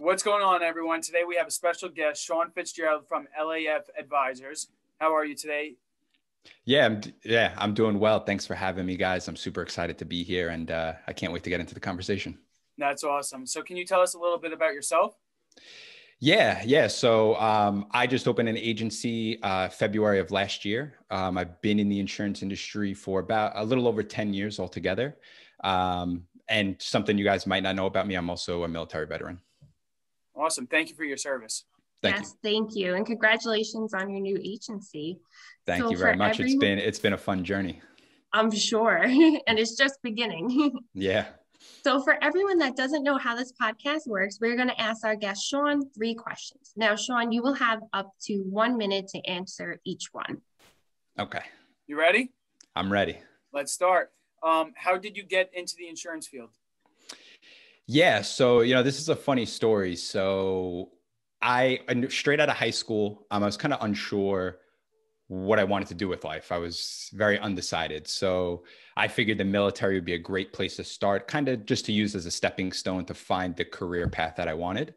What's going on, everyone? Today we have a special guest, Sean Fitzgerald from LAF Advisors. How are you today? Yeah, I'm, yeah, I'm doing well. Thanks for having me, guys. I'm super excited to be here, and uh, I can't wait to get into the conversation. That's awesome. So, can you tell us a little bit about yourself? Yeah, yeah. So um, I just opened an agency uh, February of last year. Um, I've been in the insurance industry for about a little over 10 years altogether. Um, and something you guys might not know about me, I'm also a military veteran. Awesome. Thank you for your service. Thank yes, you. thank you, and congratulations on your new agency. Thank so you very much. Everyone, it's been it's been a fun journey. I'm sure, and it's just beginning. yeah. So, for everyone that doesn't know how this podcast works, we're going to ask our guest Sean three questions. Now, Sean, you will have up to one minute to answer each one. Okay. You ready? I'm ready. Let's start. Um, how did you get into the insurance field? Yeah. So, you know, this is a funny story. So, I straight out of high school, um, I was kind of unsure what I wanted to do with life. I was very undecided. So, I figured the military would be a great place to start, kind of just to use as a stepping stone to find the career path that I wanted.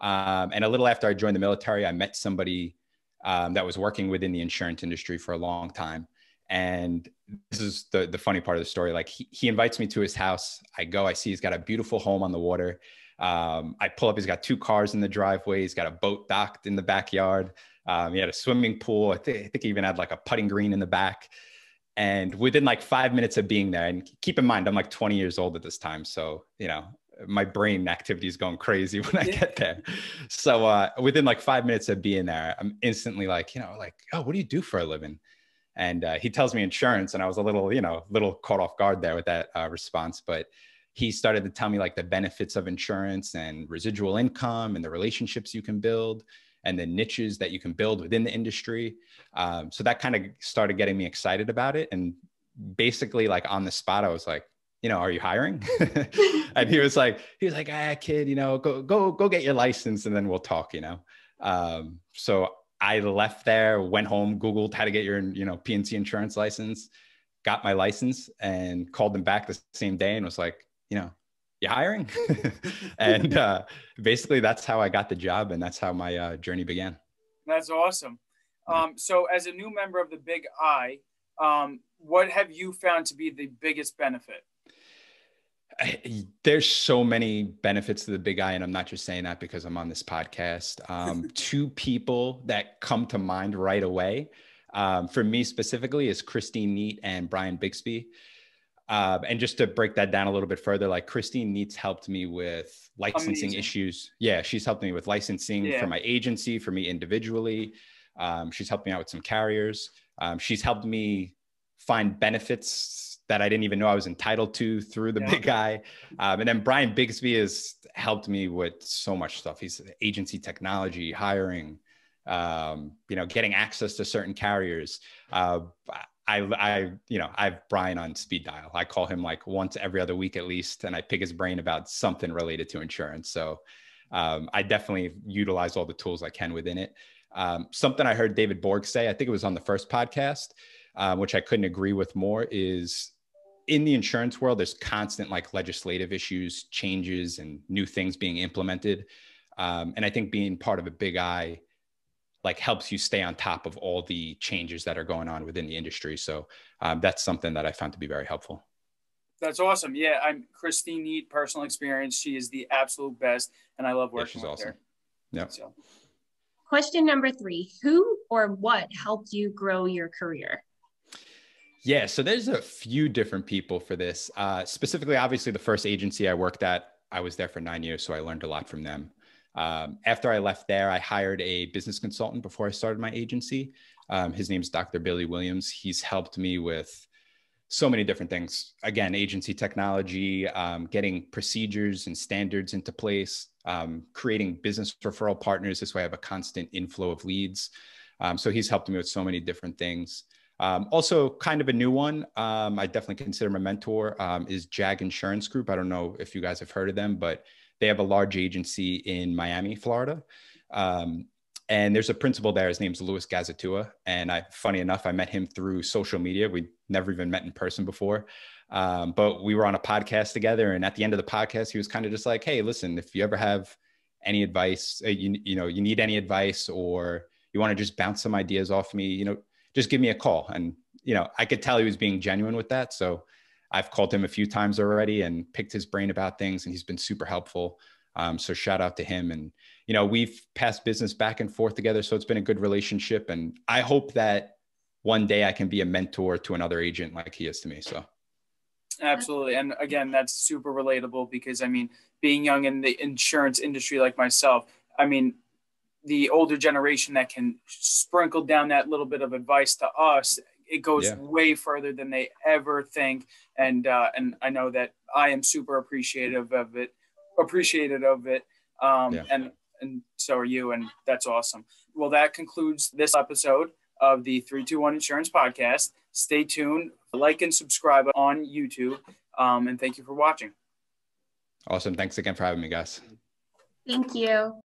Um, and a little after I joined the military, I met somebody um, that was working within the insurance industry for a long time and this is the the funny part of the story like he, he invites me to his house i go i see he's got a beautiful home on the water um, i pull up he's got two cars in the driveway he's got a boat docked in the backyard um, he had a swimming pool I, th- I think he even had like a putting green in the back and within like five minutes of being there and keep in mind i'm like 20 years old at this time so you know my brain activity is going crazy when I get there. So uh, within like five minutes of being there, I'm instantly like, you know, like, oh, what do you do for a living? and uh, he tells me insurance and i was a little you know little caught off guard there with that uh, response but he started to tell me like the benefits of insurance and residual income and the relationships you can build and the niches that you can build within the industry um, so that kind of started getting me excited about it and basically like on the spot i was like you know, are you hiring? and he was like, he was like, ah, kid, you know, go, go, go get your license and then we'll talk, you know? Um, so I left there, went home, Googled how to get your, you know, PNC insurance license, got my license and called them back the same day and was like, you know, you hiring? and uh, basically that's how I got the job and that's how my uh, journey began. That's awesome. Um, so as a new member of the big I, um, what have you found to be the biggest benefit? there's so many benefits to the big eye and i'm not just saying that because i'm on this podcast um, two people that come to mind right away um, for me specifically is christine neat and brian bixby uh, and just to break that down a little bit further like christine neat's helped me with licensing issues yeah she's helped me with licensing yeah. for my agency for me individually um, she's helped me out with some carriers um, she's helped me find benefits that I didn't even know I was entitled to through the yeah. big guy. Um, and then Brian Bigsby has helped me with so much stuff. He's agency technology, hiring, um, you know, getting access to certain carriers. Uh, I, I, you know, I have Brian on speed dial. I call him like once every other week at least, and I pick his brain about something related to insurance. So um, I definitely utilize all the tools I can within it. Um, something I heard David Borg say, I think it was on the first podcast, uh, which I couldn't agree with more, is in the insurance world, there's constant like legislative issues, changes, and new things being implemented. Um, and I think being part of a big eye like helps you stay on top of all the changes that are going on within the industry. So um, that's something that I found to be very helpful. That's awesome. Yeah, I'm Christine Neat. personal experience. She is the absolute best, and I love working yeah, she's with awesome. her. Yeah. So. Question number three: Who or what helped you grow your career? Yeah, so there's a few different people for this. Uh, specifically, obviously, the first agency I worked at, I was there for nine years, so I learned a lot from them. Um, after I left there, I hired a business consultant before I started my agency. Um, his is Dr. Billy Williams. He's helped me with so many different things. Again, agency technology, um, getting procedures and standards into place, um, creating business referral partners. This way, I have a constant inflow of leads. Um, so he's helped me with so many different things. Um, also, kind of a new one, um, I definitely consider my mentor um, is Jag Insurance Group. I don't know if you guys have heard of them, but they have a large agency in Miami, Florida. Um, and there's a principal there. His name's Louis Gazatua. And I, funny enough, I met him through social media. We never even met in person before. Um, but we were on a podcast together. And at the end of the podcast, he was kind of just like, hey, listen, if you ever have any advice, uh, you, you know, you need any advice or you want to just bounce some ideas off me, you know, just give me a call. And, you know, I could tell he was being genuine with that. So I've called him a few times already and picked his brain about things, and he's been super helpful. Um, so shout out to him. And, you know, we've passed business back and forth together. So it's been a good relationship. And I hope that one day I can be a mentor to another agent like he is to me. So absolutely. And again, that's super relatable because I mean, being young in the insurance industry like myself, I mean, the older generation that can sprinkle down that little bit of advice to us it goes yeah. way further than they ever think and uh, and i know that i am super appreciative of it appreciative of it um, yeah. and and so are you and that's awesome well that concludes this episode of the 321 insurance podcast stay tuned like and subscribe on youtube um, and thank you for watching awesome thanks again for having me guys thank you